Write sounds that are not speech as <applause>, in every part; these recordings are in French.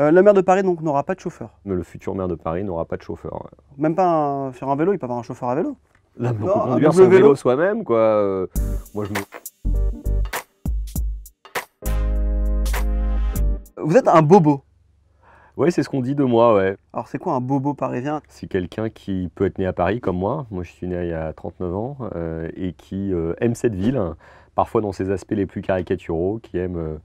Euh, La maire de Paris donc n'aura pas de chauffeur. Mais le futur maire de Paris n'aura pas de chauffeur. Même pas faire un vélo, il peut avoir un chauffeur à vélo. Là, on conduire son vélo, soi-même, quoi. Euh, moi, je me... Vous êtes un bobo. Ouais, c'est ce qu'on dit de moi, ouais. Alors, c'est quoi un bobo parisien C'est quelqu'un qui peut être né à Paris, comme moi. Moi, je suis né il y a 39 ans euh, et qui aime cette ville, parfois dans ses aspects les plus caricaturaux, qui aime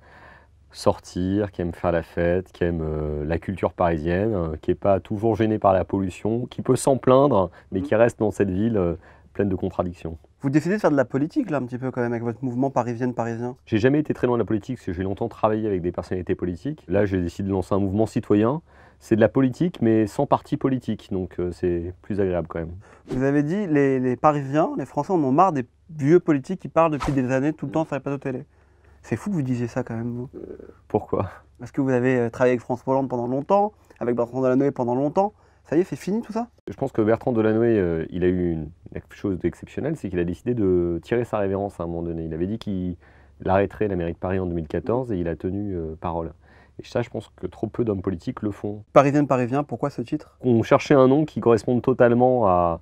sortir, qui aime faire la fête, qui aime euh, la culture parisienne, euh, qui n'est pas toujours gêné par la pollution, qui peut s'en plaindre, mais qui mm. reste dans cette ville euh, pleine de contradictions. Vous décidez de faire de la politique, là, un petit peu, quand même, avec votre mouvement parisienne-parisien J'ai jamais été très loin de la politique, parce que j'ai longtemps travaillé avec des personnalités politiques. Là, j'ai décidé de lancer un mouvement citoyen. C'est de la politique, mais sans parti politique, donc c'est plus agréable quand même. Vous avez dit, les, les Parisiens, les Français en ont marre des vieux politiques qui parlent depuis des années, tout le temps sur les plateaux télé. C'est fou que vous disiez ça quand même, vous. Pourquoi Parce que vous avez euh, travaillé avec François Hollande pendant longtemps, avec Bertrand Delanoë pendant longtemps. Ça y est, c'est fini tout ça Je pense que Bertrand Delanoë, euh, il a eu une, chose d'exceptionnel, c'est qu'il a décidé de tirer sa révérence à un moment donné. Il avait dit qu'il arrêterait la mairie de Paris en 2014 et il a tenu euh, parole. Et ça, je pense que trop peu d'hommes politiques le font. Parisienne, Parisien, pourquoi ce titre On cherchait un nom qui corresponde totalement à,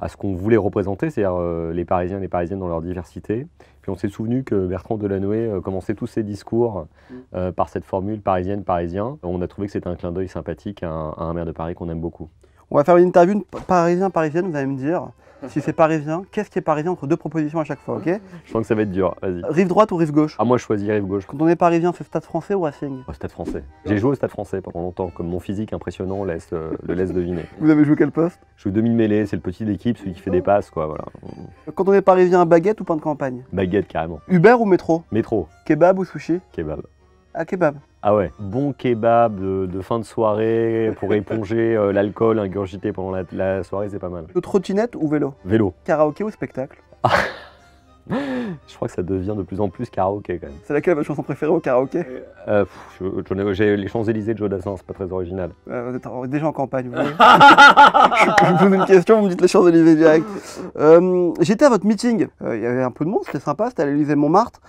à ce qu'on voulait représenter, c'est-à-dire euh, les Parisiens et les Parisiennes dans leur diversité. Puis on s'est souvenu que Bertrand Delanoë euh, commençait tous ses discours euh, mm. par cette formule parisienne-parisien. On a trouvé que c'était un clin d'œil sympathique à un maire de Paris qu'on aime beaucoup. On va faire une interview parisien-parisienne, vous allez me dire. Si c'est parisien, qu'est-ce qui est parisien entre deux propositions à chaque fois, ok Je pense que ça va être dur, vas-y. Rive droite ou rive gauche Ah, moi je choisis rive gauche. Quand on est parisien, c'est stade français ou Racing oh, Stade français. J'ai joué au stade français pendant longtemps, comme mon physique impressionnant laisse, euh, le laisse deviner. Vous avez joué quel poste Je joue demi-mêlée, c'est le petit d'équipe, celui qui fait des passes, quoi, voilà. Quand on est parisien, baguette ou pain de campagne Baguette, carrément. Uber ou métro Métro. Kebab ou sushi Kebab. Ah, kebab. Ah ouais, bon kebab de, fin de soirée pour éponger euh, <laughs> l'alcool ingurgité pendant la, la soirée, c'est pas mal. Trottinette ou vélo Vélo. Karaoké ou spectacle <laughs> Je crois que ça devient de plus en plus karaoké quand même. C'est laquelle votre chanson préférée au karaoké euh, euh J'ai les Champs-Élysées de Joe Dassin, c'est pas très original. Euh, vous êtes déjà en campagne, vous voyez <laughs> Je pose une question, vous me dites les Champs-Élysées direct. Euh, j'étais à votre meeting, il y avait un peu de monde, c'était sympa, c'était à l'Élysée-Montmartre.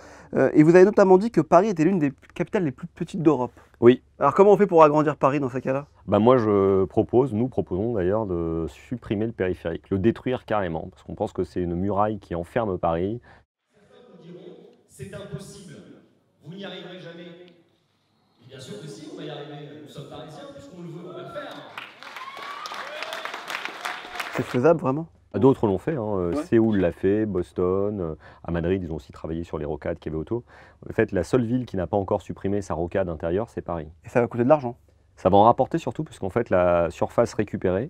et vous avez notamment dit que Paris était l'une des capitales les plus petites d'Europe. Oui. Alors comment on fait pour agrandir Paris dans ces cas-là bah Moi je propose, nous proposons d'ailleurs de supprimer le périphérique, le détruire carrément, parce qu'on pense que c'est une muraille qui enferme Paris, c'est impossible. Vous n'y arriverez jamais. bien sûr que si, on va y arriver. Nous sommes parisiens, puisqu'on le veut, on va le faire. C'est faisable vraiment euh, D'autres l'ont fait, hein. Euh, Séoul l'a fait, Boston, euh, à Madrid ils ont aussi travaillé sur les rocades qu'il y avait En fait, la seule ville qui n'a pas encore supprimé sa rocade intérieure, c'est Paris. Et ça va coûter de l'argent Ça va en rapporter surtout, parce qu'en fait, la surface récupérée,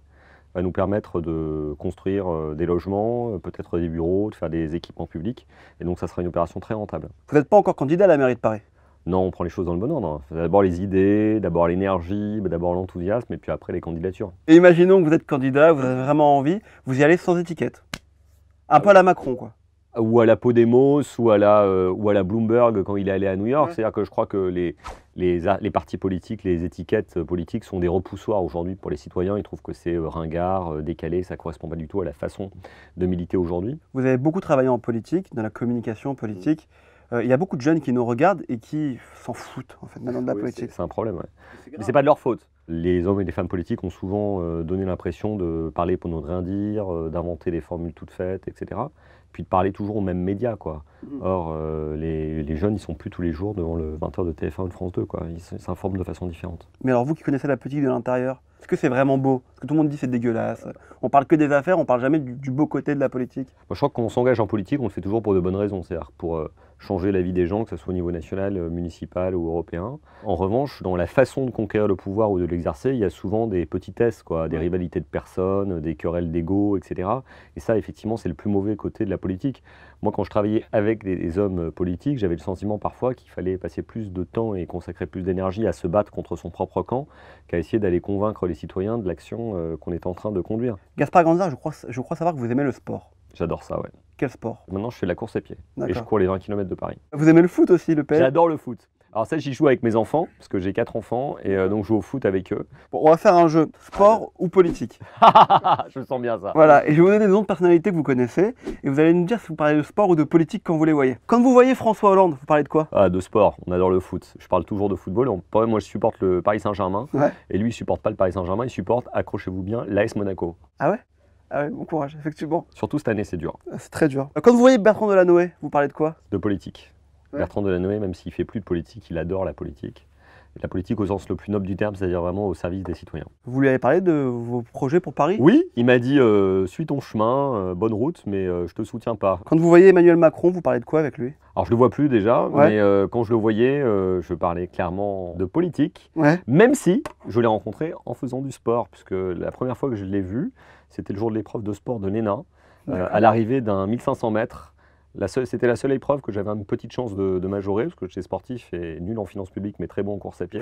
va nous permettre de construire euh, des logements, euh, peut-être des bureaux, de faire des équipements publics. Et donc ça sera une opération très rentable. Vous n'êtes pas encore candidat à la mairie de Paris Non, on prend les choses dans le bon ordre. Hein. D'abord les idées, d'abord l'énergie, bah, d'abord l'enthousiasme, et puis après les candidatures. Et imaginons que vous êtes candidat, vous avez vraiment envie, vous y allez sans étiquette. Un ah peu à la Macron, quoi ou à la Podemos ou à la, euh, ou à la Bloomberg quand il est allé à New York. C'est-à-dire que je crois que les, les, les, partis politiques, les étiquettes euh, politiques sont des repoussoirs aujourd'hui pour les citoyens. Ils trouvent que c'est euh, ringard, décalé, ça ne correspond pas du tout à la façon de militer aujourd'hui. Vous avez beaucoup travaillé en politique, dans la communication politique. Mm. Il y a beaucoup de jeunes qui nous regardent et qui s'en foutent en fait maintenant de la politique. C'est un problème. oui. Mais c'est pas de leur faute les hommes et les femmes politiques ont souvent euh, donné l'impression de parler pour ne rien dire, euh, d'inventer des formules toutes faites, etc. Puis de parler toujours aux mêmes médias, quoi. Mm. Or, euh, les, jeunes, ils sont plus tous les jours devant le 20h de TF1 ou de France 2, quoi. Ils s'informent de façon différente. Mais alors, vous qui connaissez la politique de l'intérieur, est-ce que c'est vraiment beau Ce que tout le monde dit c'est dégueulasse. On parle que des affaires, on parle jamais du, beau côté de la politique. Moi, je crois on s'engage en politique, on le fait toujours pour de bonnes raisons, c'est-à-dire pour euh, changer la vie des gens, que ce soit au niveau national, euh, municipal ou européen. En revanche, dans la façon de conquérir le pouvoir ou de l'exercer, il y a souvent des petitesses, quoi, des rivalités de personnes, des querelles d'ego, etc. Et ça, effectivement, c'est le plus mauvais côté de la politique. Moi, quand je travaillais avec des, hommes euh, politiques, j'avais le sentiment parfois qu'il fallait passer plus de temps et consacrer plus d'énergie à se battre contre son propre camp qu'à essayer d'aller convaincre citoyens de l'action euh, qu'on est en train de conduire. Gaspard Ganzard, je crois, je crois savoir que vous aimez le sport. J'adore ça, ouais. Quel sport Maintenant, je fais la course à pied et je cours les 20 km de Paris. Vous aimez le foot aussi, le père J'adore le foot. Alors ça, j'y joue avec mes enfants, parce que j'ai quatre enfants, et euh, donc je joue au foot avec eux. Bon, on va faire un jeu sport ou politique. <laughs> je sens bien ça. Voilà, et je vais vous donner des noms de personnalités que vous connaissez, et vous allez nous dire si vous parlez de sport ou de politique quand vous les voyez. Quand vous voyez François Hollande, vous parlez de quoi ah, De sport, on adore le foot. Je parle toujours de football. moi, je supporte le Paris Saint-Germain, et lui, il supporte pas le Paris Saint-Germain, il supporte, accrochez-vous bien, l'AS Monaco. Ah ouais ah ouais, bon courage, effectivement. Surtout cette année, c'est dur. C'est très dur. Quand vous voyez Bertrand Delanoë, vous parlez de quoi De politique. Bertrand Delanoë, même s'il fait plus de politique, il adore la politique. La politique au sens le plus noble du terme, c'est-à-dire vraiment au service des citoyens. Vous lui avez parlé de vos projets pour Paris Oui, il m'a dit euh, suis ton chemin, euh, bonne route, mais euh, je te soutiens pas. Quand vous voyez Emmanuel Macron, vous parlez de quoi avec lui Alors je le vois plus déjà, mais quand je le voyais, je parlais clairement de politique, même si je l'ai rencontré en faisant du sport, puisque la première fois que je l'ai vu, c'était le jour de l'épreuve de sport de l'ENA, à l'arrivée d'un 1500 mètres. C'était la seule épreuve que j'avais une petite chance de, majorer, parce que j'étais sportif et nul en finance publique, mais très bon en course à pied.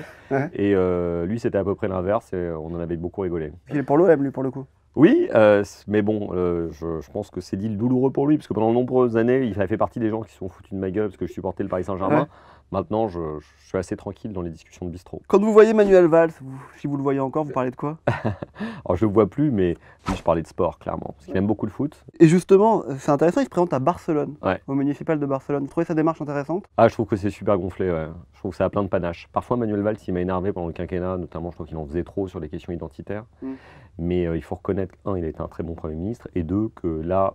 Et euh, lui, c'était à peu près l'inverse, et on en avait beaucoup rigolé. Il est pour l'OM, lui, pour le coup oui, euh, mais bon, euh, je, pense que c'est deal douloureux pour lui, parce que pendant de nombreuses années, il avait fait partie des gens qui se sont foutus de ma gueule parce que je supportais le Paris Saint-Germain. Maintenant, je, suis assez tranquille dans les discussions de bistrot. Quand vous voyez Manuel Valls, si vous le voyez encore, vous parlez de quoi <laughs> Alors, je ne le vois plus, mais je parlais de sport, clairement, parce qu'il aime beaucoup le foot. Et justement, c'est intéressant, il se présente à Barcelone, au municipal de Barcelone. Vous trouvez sa démarche intéressante Ah, je trouve que c'est super gonflé, Je trouve que ça a plein de panaches. Parfois, Manuel Valls, il m'a énervé pendant le quinquennat, notamment, je trouve qu'il en faisait trop sur les questions identitaires. Mm. Mais euh, il faut reconnaître, un, il a été un très bon Premier ministre, et deux, que là,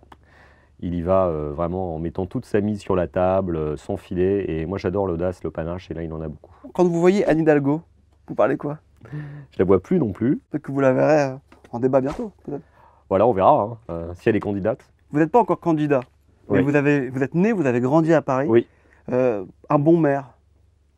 il y va euh, vraiment en mettant toute sa mise sur la table, euh, sans filet. Et moi, j'adore l'audace, le panache, et là, il en a beaucoup. Quand vous voyez Anne Hidalgo, vous parlez quoi Je la vois plus non plus. Peut-être que vous la verrez euh, en débat bientôt, peut-être. Voilà, on verra, hein, si elle est candidate. Vous n'êtes pas encore candidat, mais vous, vous êtes né, vous avez grandi à Paris. Oui. un bon maire,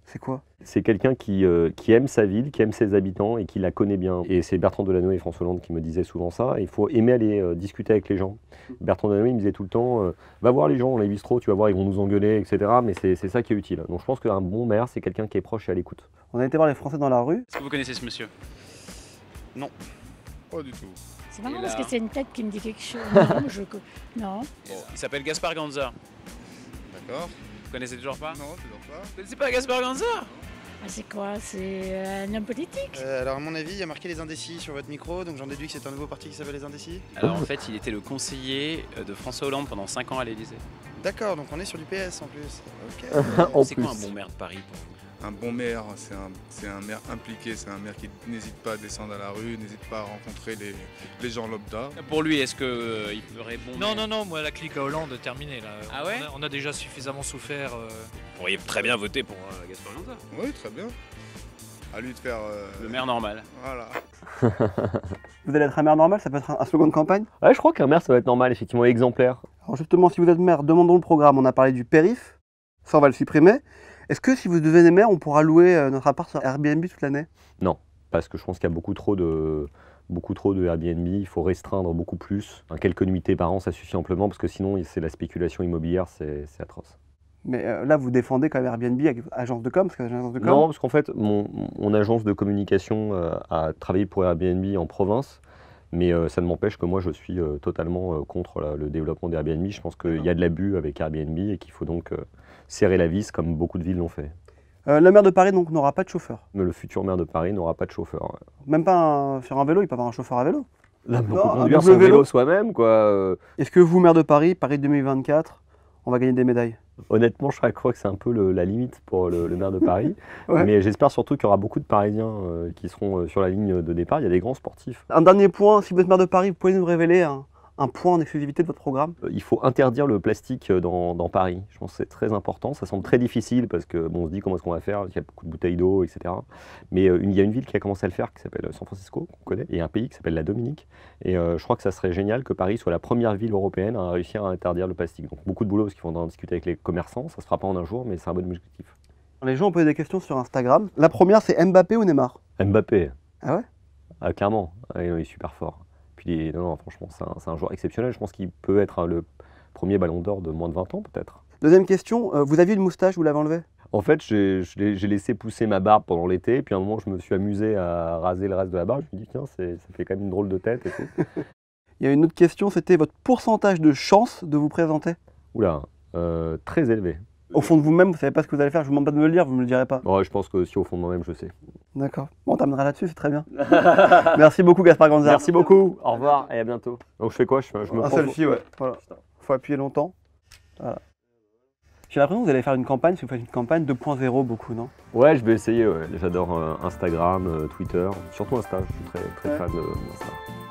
c'est quoi C'est quelqu'un euh, qui, aime sa ville, qui aime ses habitants et qui la connaît bien. Et c'est Bertrand Delanoë et François Hollande qui me disaient souvent ça. Il faut aimer aller euh, discuter avec les gens. Bertrand Delanoë, me disait tout le temps euh, Va voir les gens on les trop, tu vas voir, ils vont nous engueuler, etc. Mais c'est ça qui est utile. Donc je pense qu'un bon maire, c'est quelqu'un qui est proche et à l'écoute. On a été voir les Français dans la rue. Est-ce que vous connaissez ce monsieur Non. Pas du tout. C'est marrant parce que c'est une tête qui me dit quelque chose. <laughs> non, non. Il s'appelle Gaspard Ganza. D'accord. Vous connaissez toujours pas Non, toujours pas. Vous connaissez pas Gaspard Ganzard ah, C'est quoi C'est euh, un homme politique euh, Alors à mon avis, il y a marqué les indécis sur votre micro, donc j'en déduis que c'est un nouveau parti qui s'appelle les indécis Alors en fait, il était le conseiller euh, de François Hollande pendant 5 ans à l'Élysée. D'accord, donc on est sur du PS en plus. Ok. <laughs> c'est quoi un bon maire de Paris pour vous un bon maire, c'est un, maire impliqué, c'est un maire qui n'hésite pas à descendre à la rue, n'hésite pas à rencontrer les, gens lambda. Pour lui, est-ce qu'il euh, peut répondre Non, non, non, moi la clique à Hollande est terminée là. Ah ouais on a, déjà suffisamment souffert. Euh. Vous pourriez très bien voter pour euh, Gaspard Oui, très bien. À lui de faire. Euh, le maire normal. Voilà. <laughs> vous allez être un maire normal, ça peut être un, un slogan de campagne Ouais, je crois qu'un maire ça va être normal, effectivement exemplaire. Alors justement, si vous êtes maire, demandons le programme. On a parlé du périph', ça on va le supprimer. Est-ce que si vous devenez maire, on pourra louer euh, notre appart sur Airbnb toute l'année Non, parce que je pense qu'il y a beaucoup trop de beaucoup trop de Airbnb, il faut restreindre beaucoup plus. Un quelques nuitées par an, ça suffit amplement, parce que sinon, c'est la spéculation immobilière, c'est atroce. Mais euh, là, vous défendez quand même Airbnb avec agence de com, parce Non, parce qu'en fait, mon, agence de communication euh, a travaillé pour Airbnb en province, mais euh, ça ne m'empêche que moi, je suis euh, totalement euh, contre le développement d'Airbnb. Je pense qu'il y a de l'abus avec Airbnb et qu'il faut donc serrer la vis comme beaucoup de villes l'ont fait. La maire de Paris donc n'aura pas de chauffeur. Mais le futur maire de Paris n'aura pas de chauffeur. Même pas faire un vélo, il peut avoir un chauffeur à vélo. conduire son vélo, vélo soi-même, quoi. Est-ce que vous, maire de Paris, Paris 2024, on va gagner des médailles Honnêtement, je crois que c'est un peu la limite pour le, maire de Paris. <laughs> Mais j'espère surtout qu'il y aura beaucoup de Parisiens euh, qui seront euh, sur la ligne de départ. Il y a des grands sportifs. Un dernier point, si vous êtes maire de Paris, vous pouvez nous révéler hein, un point en exclusivité de votre programme euh, Il faut interdire le plastique euh, dans, Paris. Je pense que c'est très important. Ça semble très difficile parce que on se dit comment est-ce qu'on va faire, il y a beaucoup de bouteilles d'eau, etc. Mais euh, il y a une ville qui a commencé à le faire qui s'appelle San Francisco, qu'on connaît, et un pays qui s'appelle la Dominique. Et je crois que ça serait génial que Paris soit la première ville européenne à réussir à interdire le plastique. Donc beaucoup de boulot parce qu'ils vont en discuter avec les commerçants. Ça ne se fera pas en un jour, mais c'est un bon objectif. Les gens ont posé des questions sur Instagram. La première, c'est Mbappé ou Neymar Mbappé. Ah ouais ah, Clairement, ah, il est super fort. Puis, non, non franchement, c'est un, joueur exceptionnel. Je pense qu'il peut être euh, le premier ballon d'or de moins de 20 ans, peut-être. Deuxième question, euh, vous aviez une moustache, vous l'avez enlevée En fait, j'ai laissé pousser ma barbe pendant l'été, puis à un moment, je me suis amusé à raser le reste de la barbe. Je me suis dit, tiens, ça fait quand même une drôle de tête et tout. <laughs> Il y a une autre question, c'était votre pourcentage de chance de vous présenter Oula, euh, très élevé. Au fond de vous-même, vous ne savez pas ce que vous allez faire, je vous demande pas de me le dire, vous ne me le direz pas. Ouais, je pense que si au fond de moi-même, je sais. D'accord. Bon, on t'amènera là-dessus, c'est très bien. <laughs> Merci beaucoup, Gaspar González. Merci beaucoup. Au revoir et à bientôt. Donc, je fais quoi je, je me Un selfie, ouais. Voilà. Faut appuyer longtemps. Voilà. J'ai l'impression que vous allez faire une campagne, si vous faites une campagne 2.0 beaucoup, non Ouais, je vais essayer, ouais. J'adore euh, Instagram, euh, Twitter, surtout Insta, je suis très, très fan de d'Insta.